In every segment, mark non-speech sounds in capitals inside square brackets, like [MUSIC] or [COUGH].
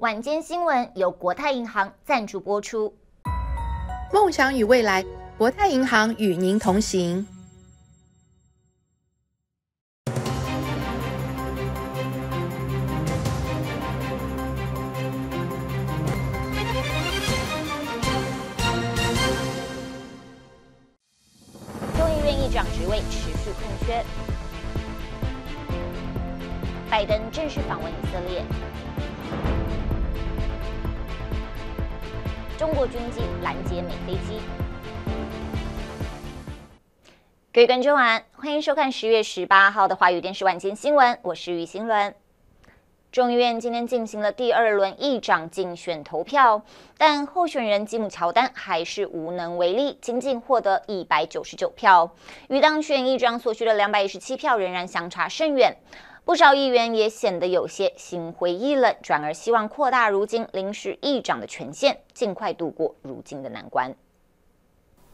晚间新闻由国泰银行赞助播出。梦想与未来，国泰银行与您同行。众议院议长职位持续空缺。拜登正式访问以色列。中国军机拦截美飞机。各位观众好，欢迎收看十月十八号的华语电视晚间新闻，我是于新伦。众议院今天进行了第二轮议长竞选投票，但候选人吉姆·乔丹还是无能为力，仅仅获得一百九十九票，与当选议长所需的两百一十七票仍然相差甚远。不少议员也显得有些心灰意冷，转而希望扩大如今临时议长的权限，尽快度过如今的难关。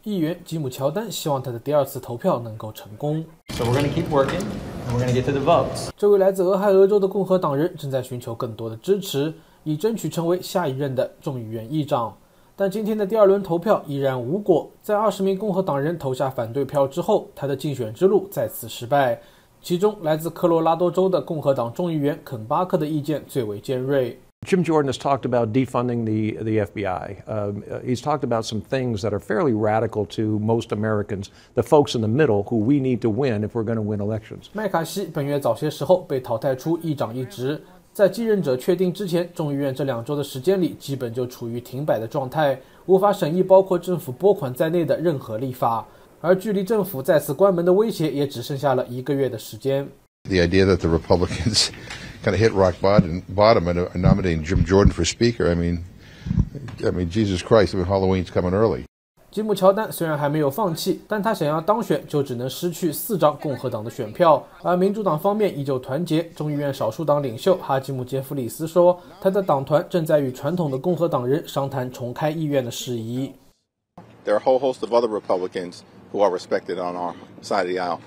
议员吉姆·乔丹希望他的第二次投票能够成功。So going to working, going to we're we're keep get the and 这位来自俄亥俄州的共和党人正在寻求更多的支持，以争取成为下一任的众议院议长。但今天的第二轮投票依然无果，在二十名共和党人投下反对票之后，他的竞选之路再次失败。其中，来自科罗拉多州的共和党众议员肯巴克的意见最为尖锐。Jim Jordan has talked about defunding the the FBI. Um, he's talked about some things that are fairly radical to most Americans. The folks in the middle, who we need to win if we're going to win elections. 麦卡锡本月早些时候被淘汰出议长一职，在继任者确定之前，众议院这两周的时间里基本就处于停摆的状态，无法审议包括政府拨款在内的任何立法。而距离政府再次关门的威胁也只剩下了一个月的时间。The idea that the Republicans kind of hit rock bottom b o t and are nominating Jim Jordan for Speaker, I mean, I mean, Jesus Christ, I m e a n Halloween's coming early. 吉姆·乔丹虽然还没有放弃，但他想要当选，就只能失去四张共和党的选票。而民主党方面依旧团结。众议院少数党领袖哈吉姆·杰弗里斯说，他的党团正在与传统的共和党人商谈重开议院的事宜。There are a whole host of other Republicans. Jim Jordan side aisle.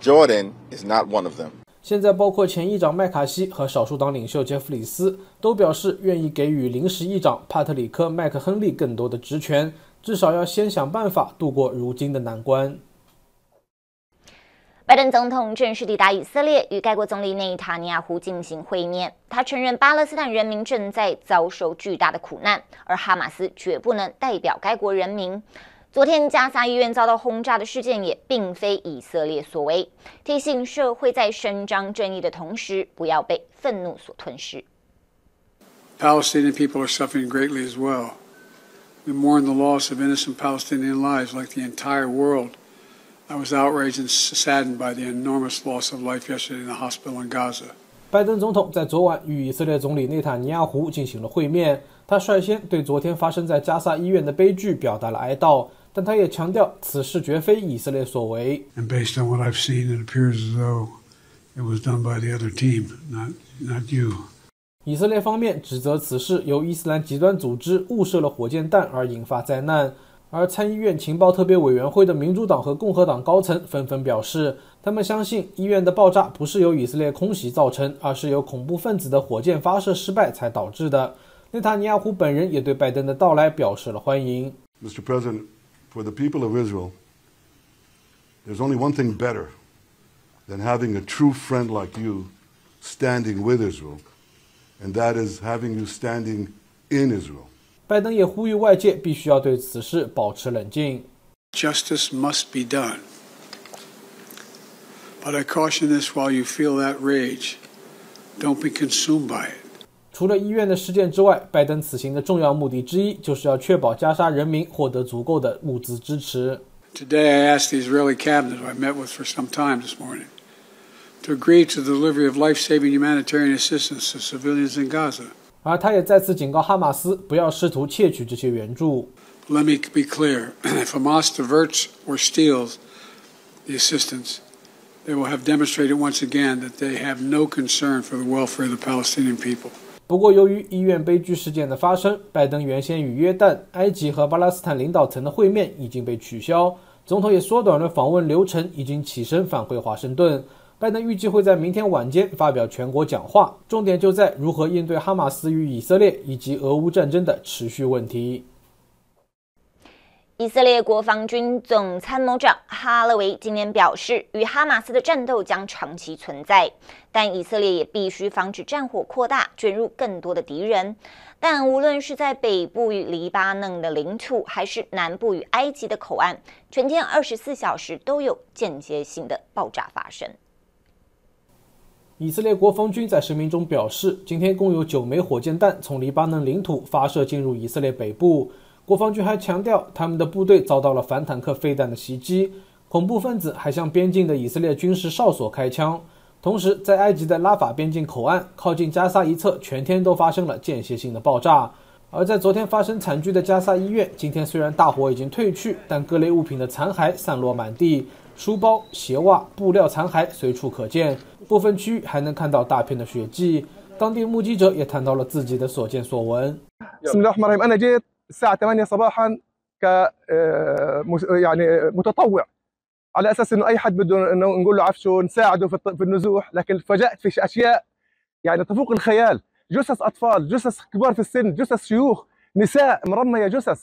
them. who on our of are respected not the 现在包括前议长麦卡锡和少数党领袖杰弗里斯都表示愿意给予临时议长帕特里克·麦克亨利更多的职权，至少要先想办法度过如今的难关。拜登总统正式抵达以色列，与该国总理内塔尼亚胡进行会面。他承认巴勒斯坦人民正在遭受巨大的苦难，而哈马斯绝不能代表该国人民。昨天加沙医院遭到轰炸的事件也并非以色列所为，提醒社会在伸张正义的同时，不要被愤怒所吞噬。Palestinian people are suffering greatly as well. We mourn the loss of innocent Palestinian lives, like the entire world. I was outraged and saddened by the enormous loss of life yesterday in the hospital in Gaza. 拜登总统在昨晚与以色列总理内塔尼亚胡进行了会面，他率先对昨天发生在加萨医院的悲剧表达了哀悼。但他也强调，此事绝非以色列所为。以色列方面指责此事由伊斯兰极端组织误射了火箭弹而引发灾难。而参议院情报特别委员会的民主党和共和党高层纷纷表示，他们相信医院的爆炸不是由以色列空袭造成，而是由恐怖分子的火箭发射失败才导致的。内塔尼亚胡本人也对拜登的到来表示了欢迎。Mr. President。for the people of Israel, there's only one thing better than having a true friend like you standing with Israel, and that is having you standing in Israel. Justice must be done. But I caution this while you feel that rage, don't be consumed by it. 除了医院的事件之外，拜登此行的重要目的之一就是要确保加沙人民获得足够的物资支持。Today, I asked the Israeli cabinet I met with for some time this morning to agree to the delivery of life-saving humanitarian assistance to civilians in Gaza. 而他也再次警告哈马斯不要试图窃取这些援助。Let me be clear: [CLEARS THROAT] if Hamas diverts or steals the assistance, they will have demonstrated once again that they have no concern for the welfare of the Palestinian people. 不过，由于医院悲剧事件的发生，拜登原先与约旦、埃及和巴勒斯坦领导层的会面已经被取消。总统也缩短了访问流程，已经起身返回华盛顿。拜登预计会在明天晚间发表全国讲话，重点就在如何应对哈马斯与以色列以及俄乌战争的持续问题。以色列国防军总参谋长哈勒维今天表示，与哈马斯的战斗将长期存在，但以色列也必须防止战火扩大，卷入更多的敌人。但无论是在北部与黎巴嫩的领土，还是南部与埃及的口岸，全天二十四小时都有间接性的爆炸发生。以色列国防军在声明中表示，今天共有九枚火箭弹从黎巴嫩领土发射进入以色列北部。国防军还强调，他们的部队遭到了反坦克飞弹的袭击，恐怖分子还向边境的以色列军事哨所开枪。同时，在埃及的拉法边境口岸，靠近加沙一侧，全天都发生了间歇性的爆炸。而在昨天发生惨剧的加沙医院，今天虽然大火已经退去，但各类物品的残骸散落满地，书包、鞋袜、布料残骸随处可见，部分区域还能看到大片的血迹。当地目击者也谈到了自己的所见所闻。الساعه 8 صباحا ك آه، يعني متطوع على اساس انه اي حد بده انه نقول له عفشه نساعده في النزوح لكن فاجات في اشياء يعني تفوق الخيال جثث اطفال جثث كبار في السن جثث شيوخ نساء مرميه جثث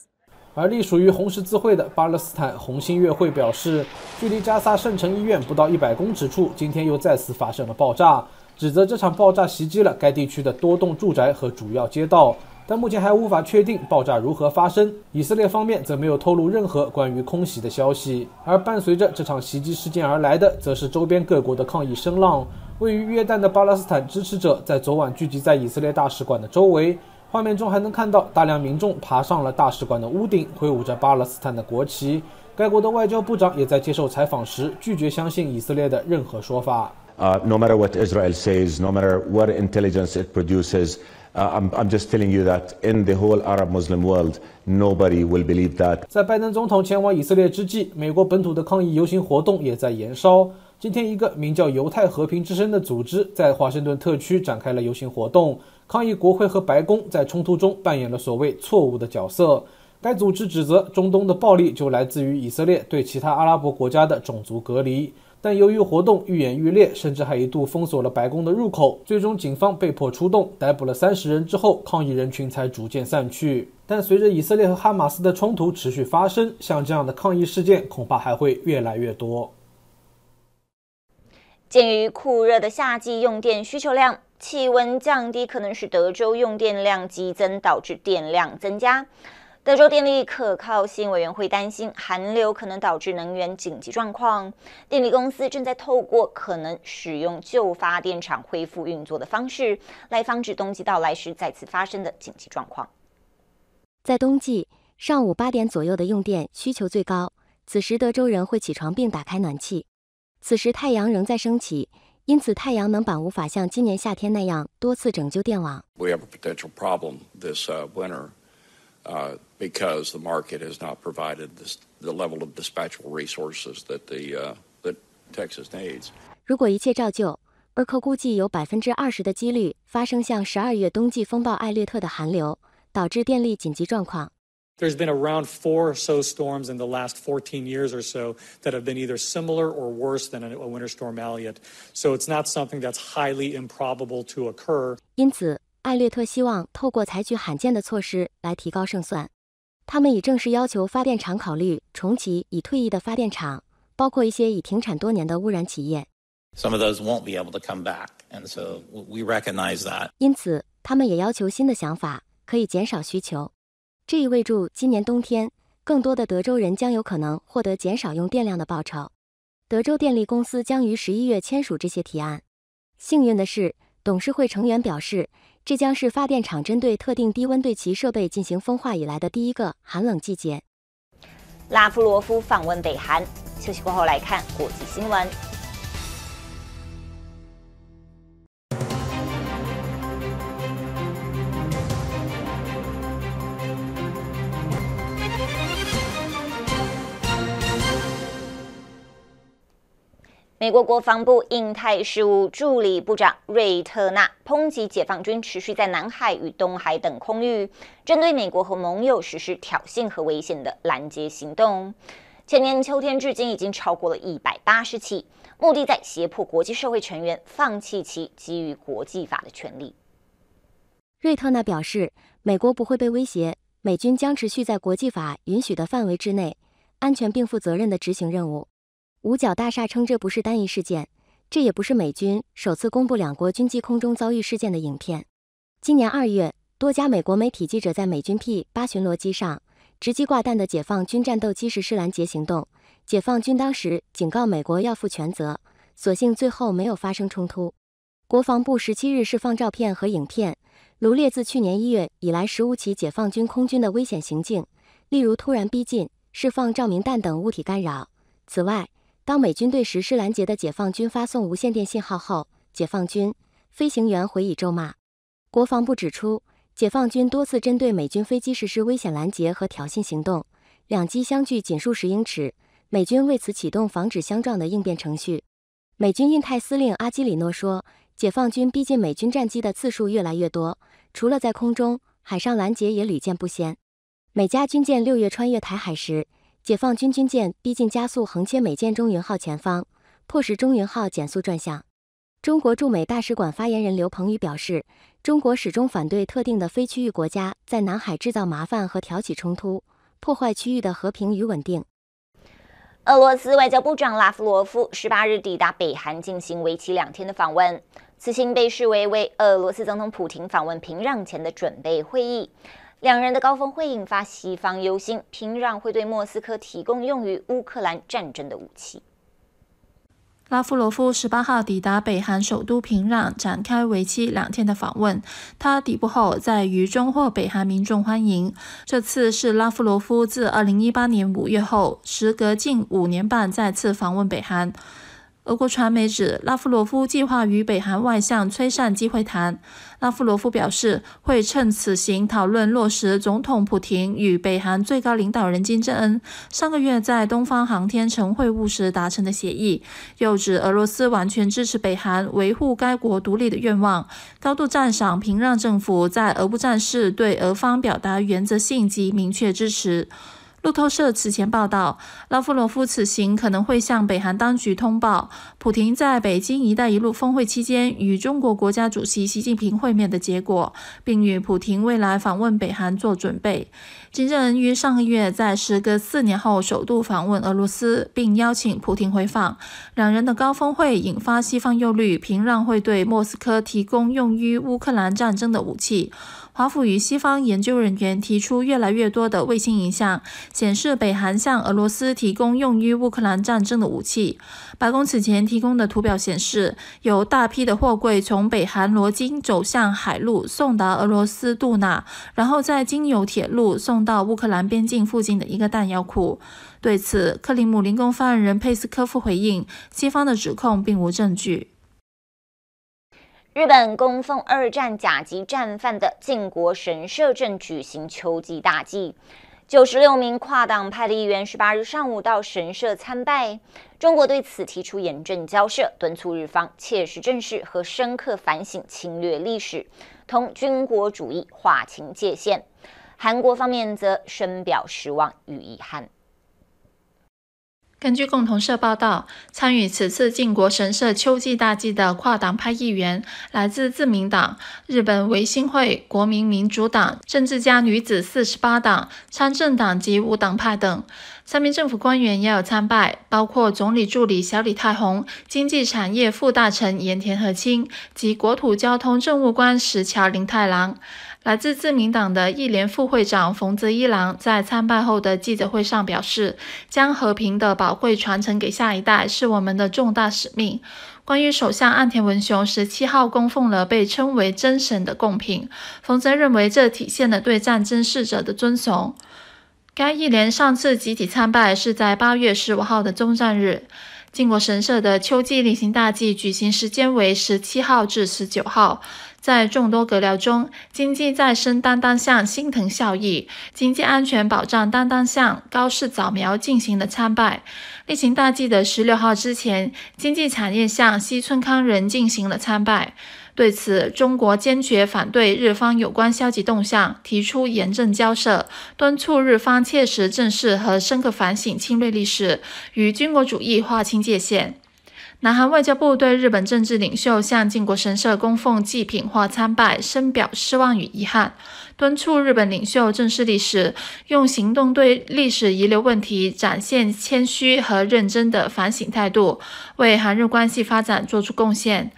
而隶属于红十字会的巴勒斯坦红新月会表示，距离加萨圣城医院不到一百公尺处，今天又再次发生了爆炸，指责这场爆炸袭击了该地区的多栋住宅和主要街道，但目前还无法确定爆炸如何发生。以色列方面则没有透露任何关于空袭的消息。而伴随着这场袭击事件而来的，则是周边各国的抗议声浪。位于约旦的巴勒斯坦支持者在昨晚聚集在以色列大使馆的周围，画面中还能看到大量民众爬上了大使馆的屋顶，挥舞着巴勒斯坦的国旗。该国的外交部长也在接受采访时拒绝相信以色列的任何说法。呃，no matter what Israel says, no matter what intelligence it produces. I'm I'm just telling you that in the whole Arab Muslim world, nobody will believe that. 在拜登总统前往以色列之际，美国本土的抗议游行活动也在燃烧。今天，一个名叫“犹太和平之声”的组织在华盛顿特区展开了游行活动，抗议国会和白宫在冲突中扮演了所谓错误的角色。该组织指责中东的暴力就来自于以色列对其他阿拉伯国家的种族隔离。但由于活动愈演愈烈，甚至还一度封锁了白宫的入口，最终警方被迫出动，逮捕了三十人之后，抗议人群才逐渐散去。但随着以色列和哈马斯的冲突持续发生，像这样的抗议事件恐怕还会越来越多。鉴于酷热的夏季用电需求量，气温降低可能使德州用电量激增，导致电量增加。德州电力可靠性委员会担心寒流可能导致能源紧急状况。电力公司正在透过可能使用旧发电厂恢复运作的方式，来防止冬季到来时再次发生的紧急状况。在冬季上午八点左右的用电需求最高，此时德州人会起床并打开暖气。此时太阳仍在升起，因此太阳能板无法像今年夏天那样多次拯救电网。We have a potential problem this winter. Uh. because the market has not provided this, the level of dispatchable resources that the uh, that Texas needs. 如果一切照旧，尔克估计有百分之二十的几率发生像十二月冬季风暴艾略特的寒流，导致电力紧急状况。There's been around four or so storms in the last 14 years or so that have been either similar or worse than a winter storm Elliott. So it's not something that's highly improbable to occur. 因此，艾略特希望透过采取罕见的措施来提高胜算。他们已正式要求发电厂考虑重启已退役的发电厂，包括一些已停产多年的污染企业。因此，他们也要求新的想法可以减少需求。这意味着今年冬天，更多的德州人将有可能获得减少用电量的报酬。德州电力公司将于十一月签署这些提案。幸运的是，董事会成员表示。这将是发电厂针对特定低温对其设备进行风化以来的第一个寒冷季节。拉夫罗夫访问北韩。休息过后来看国际新闻。美国国防部印太事务助理部长瑞特纳抨击解放军持续在南海与东海等空域，针对美国和盟友实施挑衅和危险的拦截行动。前年秋天至今，已经超过了一百八十起，目的在胁迫国际社会成员放弃其基于国际法的权利。瑞特纳表示，美国不会被威胁，美军将持续在国际法允许的范围之内，安全并负责任地执行任务。五角大厦称，这不是单一事件，这也不是美军首次公布两国军机空中遭遇事件的影片。今年二月，多家美国媒体记者在美军 P 八巡逻机上，直击挂弹的解放军战斗机实施拦截行动。解放军当时警告美国要负全责，所幸最后没有发生冲突。国防部十七日释放照片和影片，罗列自去年一月以来十五起解放军空军的危险行径，例如突然逼近、释放照明弹等物体干扰。此外，当美军对实施拦截的解放军发送无线电信号后，解放军飞行员回以咒骂。国防部指出，解放军多次针对美军飞机实施危险拦截和挑衅行动，两机相距仅数十英尺，美军为此启动防止相撞的应变程序。美军印太司令阿基里诺说，解放军逼近美军战机的次数越来越多，除了在空中、海上拦截也屡见不鲜。美加军舰六月穿越台海时。解放军军舰逼近，加速横切美舰“中云号”前方，迫使“中云号”减速转向。中国驻美大使馆发言人刘鹏宇表示：“中国始终反对特定的非区域国家在南海制造麻烦和挑起冲突，破坏区域的和平与稳定。”俄罗斯外交部长拉夫罗夫十八日抵达北韩进行为期两天的访问，此行被视为为俄罗斯总统普京访问平壤前的准备会议。两人的高峰会引发西方忧心，平壤会对莫斯科提供用于乌克兰战争的武器。拉夫罗夫十八号抵达北韩首都平壤，展开为期两天的访问。他抵不后，在于中获北韩民众欢迎。这次是拉夫罗夫自二零一八年五月后，时隔近五年半再次访问北韩。俄国传媒指，拉夫罗夫计划与北韩外相崔善基会谈。拉夫罗夫表示，会趁此行讨论落实总统普廷与北韩最高领导人金正恩上个月在东方航天城会晤时达成的协议。又指，俄罗斯完全支持北韩维护该国独立的愿望，高度赞赏平壤政府在俄乌战事对俄方表达原则性及明确支持。路透社此前报道，拉夫罗夫此行可能会向北韩当局通报普京在北京“一带一路”峰会期间与中国国家主席习近平会面的结果，并与普京未来访问北韩做准备。金正恩于上个月在时隔四年后首度访问俄罗斯，并邀请普京回访。两人的高峰会引发西方忧虑，平壤会对莫斯科提供用于乌克兰战争的武器。华府与西方研究人员提出，越来越多的卫星影像显示，北韩向俄罗斯提供用于乌克兰战争的武器。白宫此前提供的图表显示，有大批的货柜从北韩罗京走向海路，送达俄罗斯杜纳，然后在经由铁路送。到乌克兰边境附近的一个弹药库。对此，克里姆林宫发言人佩斯科夫回应：“西方的指控并无证据。”日本供奉二战甲级战犯的靖国神社正举行秋季大祭，九十六名跨党派的议员十八日上午到神社参拜。中国对此提出严正交涉，敦促日方切实正视和深刻反省侵略历史，同军国主义划清界限。韩国方面则深表失望与遗憾。根据共同社报道，参与此次靖国神社秋季大祭的跨党派议员来自自民党、日本维新会、国民民主党、政治家女子四十八党、参政党及无党派等。三名政府官员也有参拜，包括总理助理小李泰宏、经济产业副大臣岩田和清及国土交通政务官石桥林太郎。来自自民党的议联副会长冯泽一郎在参拜后的记者会上表示：“将和平的宝贵传承给下一代是我们的重大使命。”关于首相岸田文雄十七号供奉了被称为真神的贡品，冯泽认为这体现了对战争逝者的尊崇。该议联上次集体参拜是在八月十五号的终战日。靖国神社的秋季例行大祭举行时间为十七号至十九号。在众多阁僚中，经济再生担当向新疼效益，经济安全保障担当向高市早苗进行了参拜。例行大祭的十六号之前，经济产业向西村康人进行了参拜。对此，中国坚决反对日方有关消极动向，提出严正交涉，敦促日方切实正视和深刻反省侵略历史，与军国主义划清界限。南韩外交部对日本政治领袖向靖国神社供奉祭品或参拜深表失望与遗憾，敦促日本领袖正视历史，用行动对历史遗留问题展现谦虚和认真的反省态度，为韩日关系发展做出贡献。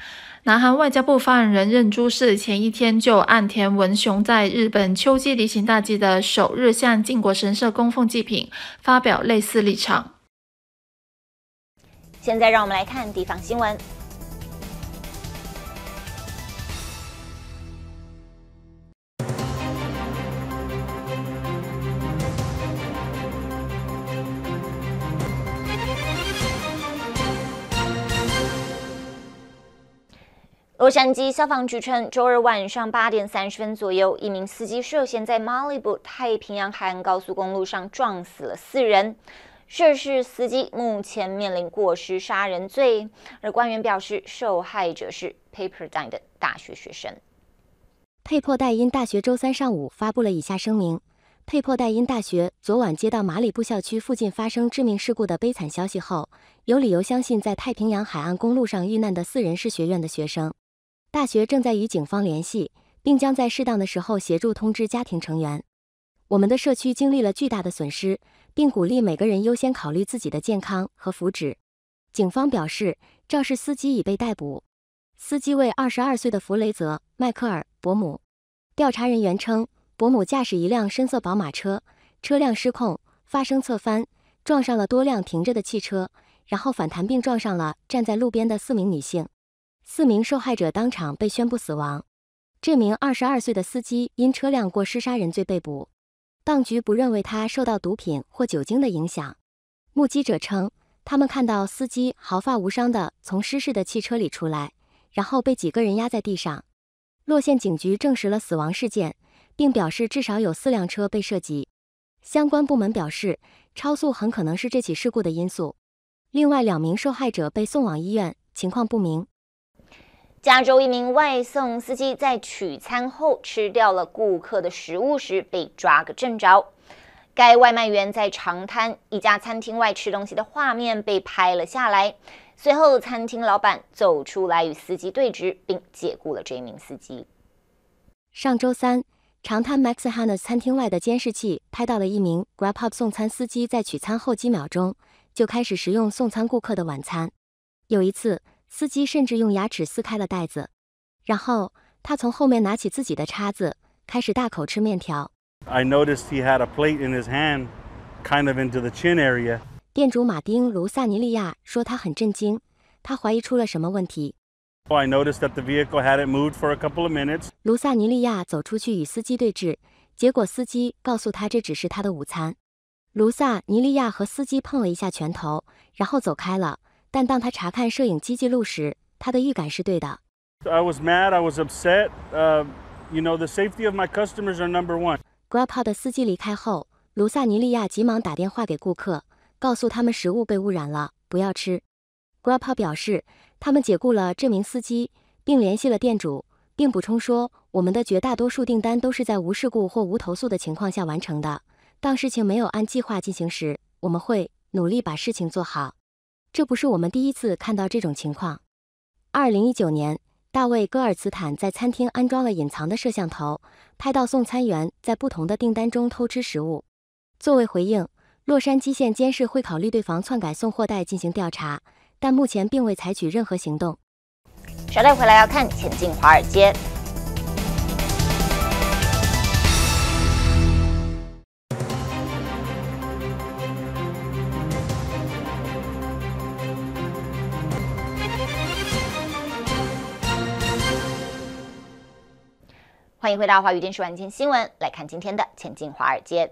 南韩外交部发言人任珠世前一天就岸田文雄在日本秋季例行大祭的首日向靖国神社供奉祭品发表类似立场。现在让我们来看地方新闻。洛杉矶消防局称，周二晚上八点三十分左右，一名司机涉嫌在 Malibu 太平洋海岸高速公路上撞死了四人。涉事司机目前面临过失杀人罪，而官员表示，受害者是 p p a e r 佩 i n 因的大学学生。佩珀代因大学周三上午发布了以下声明：佩珀代因大学昨晚接到马里布校区附近发生致命事故的悲惨消息后，有理由相信在太平洋海岸公路上遇难的四人是学院的学生。大学正在与警方联系，并将在适当的时候协助通知家庭成员。我们的社区经历了巨大的损失，并鼓励每个人优先考虑自己的健康和福祉。警方表示，肇事司机已被逮捕，司机为二十二岁的弗雷泽·迈克尔·伯姆。调查人员称，伯姆驾驶一辆深色宝马车，车辆失控发生侧翻，撞上了多辆停着的汽车，然后反弹并撞上了站在路边的四名女性。四名受害者当场被宣布死亡。这名二十二岁的司机因车辆过失杀人罪被捕。当局不认为他受到毒品或酒精的影响。目击者称，他们看到司机毫发无伤地从失事的汽车里出来，然后被几个人压在地上。洛县警局证实了死亡事件，并表示至少有四辆车被涉及。相关部门表示，超速很可能是这起事故的因素。另外两名受害者被送往医院，情况不明。加州一名外送司机在取餐后吃掉了顾客的食物时被抓个正着。该外卖员在长滩一家餐厅外吃东西的画面被拍了下来。随后，餐厅老板走出来与司机对峙，并解雇了这名司机。上周三，长滩 Max Hanna 餐厅外的监视器拍到了一名 Grab 送餐司机在取餐后几秒钟就开始食用送餐顾客的晚餐。有一次。司机甚至用牙齿撕开了袋子，然后他从后面拿起自己的叉子，开始大口吃面条。I noticed he had a plate in his hand, kind of into the chin area. 店主马丁·卢萨尼利亚说他很震惊，他怀疑出了什么问题。I noticed that the vehicle hadn't moved for a couple of minutes. 卢萨尼利亚走出去与司机对峙，结果司机告诉他这只是他的午餐。卢萨尼利亚和司机碰了一下拳头，然后走开了。但当他查看摄影机记录时，他的预感是对的。I was mad, I was upset. Uh, you know, the safety of my customers are number one. Grappa 的司机离开后，卢萨尼利亚急忙打电话给顾客，告诉他们食物被污染了，不要吃。Grappa 表示，他们解雇了这名司机，并联系了店主，并补充说，我们的绝大多数订单都是在无事故或无投诉的情况下完成的。当事情没有按计划进行时，我们会努力把事情做好。这不是我们第一次看到这种情况。二零一九年，大卫·戈尔茨坦在餐厅安装了隐藏的摄像头，拍到送餐员在不同的订单中偷吃食物。作为回应，洛杉矶县监事会考虑对防篡改送货袋进行调查，但目前并未采取任何行动。耍赖回来要看《潜进华尔街》。欢迎回到华娱电视晚间新闻，来看今天的《前进华尔街》。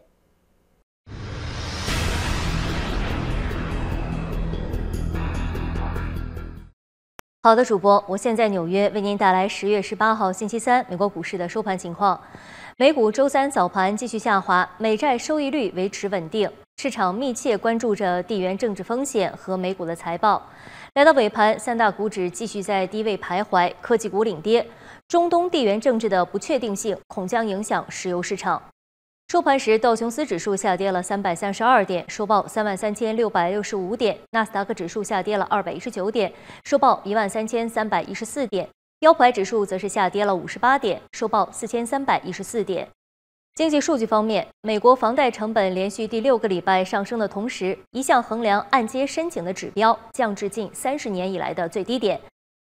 好的，主播，我现在纽约为您带来十月十八号星期三美国股市的收盘情况。美股周三早盘继续下滑，美债收益率维持稳定，市场密切关注着地缘政治风险和美股的财报。来到尾盘，三大股指继续在低位徘徊，科技股领跌。中东地缘政治的不确定性恐将影响石油市场。收盘时，道琼斯指数下跌了三百三十二点，收报三万三千六百六十五点；纳斯达克指数下跌了二百一十九点，收报一万三千三百一十四点；标普指数则是下跌了五十八点，收报四千三百一十四点。经济数据方面，美国房贷成本连续第六个礼拜上升的同时，一项衡量按揭申请的指标降至近三十年以来的最低点。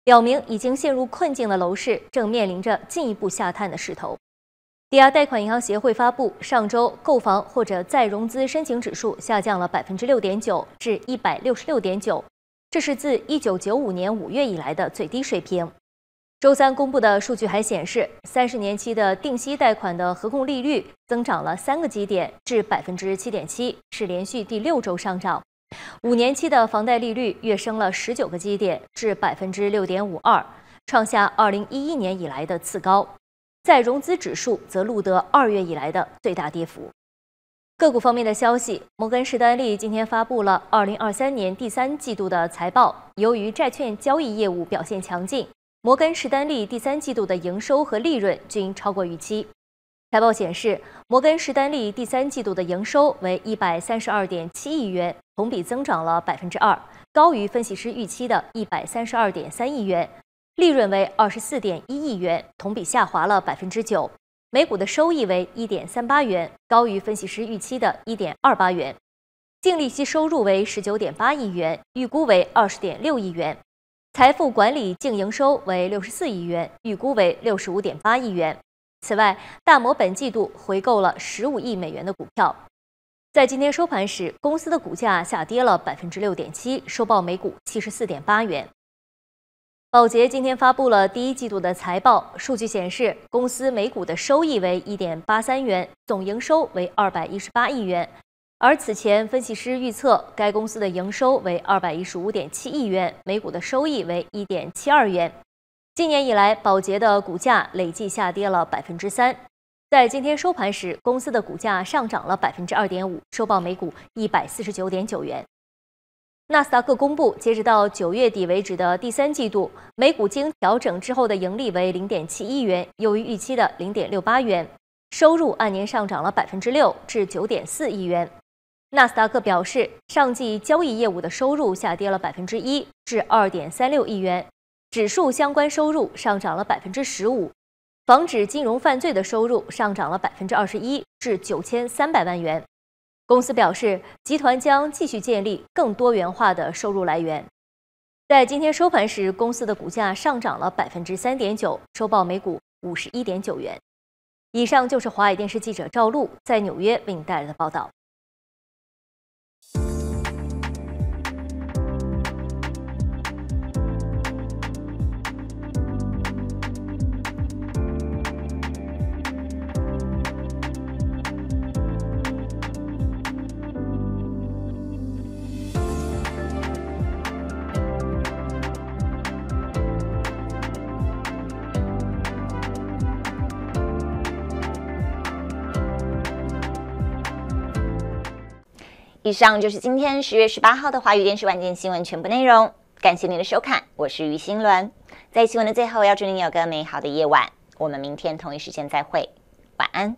表明已经陷入困境的楼市正面临着进一步下探的势头。抵押贷款银行协会发布，上周购房或者再融资申请指数下降了百分之六点九，至一百六十六点九，这是自一九九五年五月以来的最低水平。周三公布的数据还显示，三十年期的定息贷款的合共利率增长了三个基点，至百分之七点七，是连续第六周上涨。五年期的房贷利率跃升了十九个基点至百分之六点五二，创下二零一一年以来的次高。在融资指数则录得二月以来的最大跌幅。个股方面的消息，摩根士丹利今天发布了二零二三年第三季度的财报，由于债券交易业务表现强劲，摩根士丹利第三季度的营收和利润均超过预期。财报显示，摩根士丹利第三季度的营收为一百三十二点七亿元，同比增长了百分之二，高于分析师预期的一百三十二点三亿元；利润为二十四点一亿元，同比下滑了百分之九；每股的收益为一点三八元，高于分析师预期的一点二八元；净利息收入为十九点八亿元，预估为二十点六亿元；财富管理净营收为六十四亿元，预估为六十五点八亿元。此外，大摩本季度回购了十五亿美元的股票。在今天收盘时，公司的股价下跌了百分之六点七，收报每股七十四点八元。宝洁今天发布了第一季度的财报，数据显示，公司每股的收益为一点八三元，总营收为二百一十八亿元。而此前分析师预测，该公司的营收为二百一十五点七亿元，每股的收益为一点七二元。今年以来，宝洁的股价累计下跌了百分之三。在今天收盘时，公司的股价上涨了百分之二点五，收报每股一百四十九点九元。纳斯达克公布，截止到九月底为止的第三季度，每股经调整之后的盈利为零点七亿元，优于预期的零点六八元。收入按年上涨了百分之六，至九点四亿元。纳斯达克表示，上季交易业务的收入下跌了百分之一，至二点三六亿元。指数相关收入上涨了百分之十五，防止金融犯罪的收入上涨了百分之二十一，至九千三百万元。公司表示，集团将继续建立更多元化的收入来源。在今天收盘时，公司的股价上涨了百分之三点九，收报每股五十一点九元。以上就是华语电视记者赵璐在纽约为你带来的报道。以上就是今天十月十八号的华语电视晚间新闻全部内容。感谢您的收看，我是于心伦。在新闻的最后，要祝您有个美好的夜晚。我们明天同一时间再会，晚安。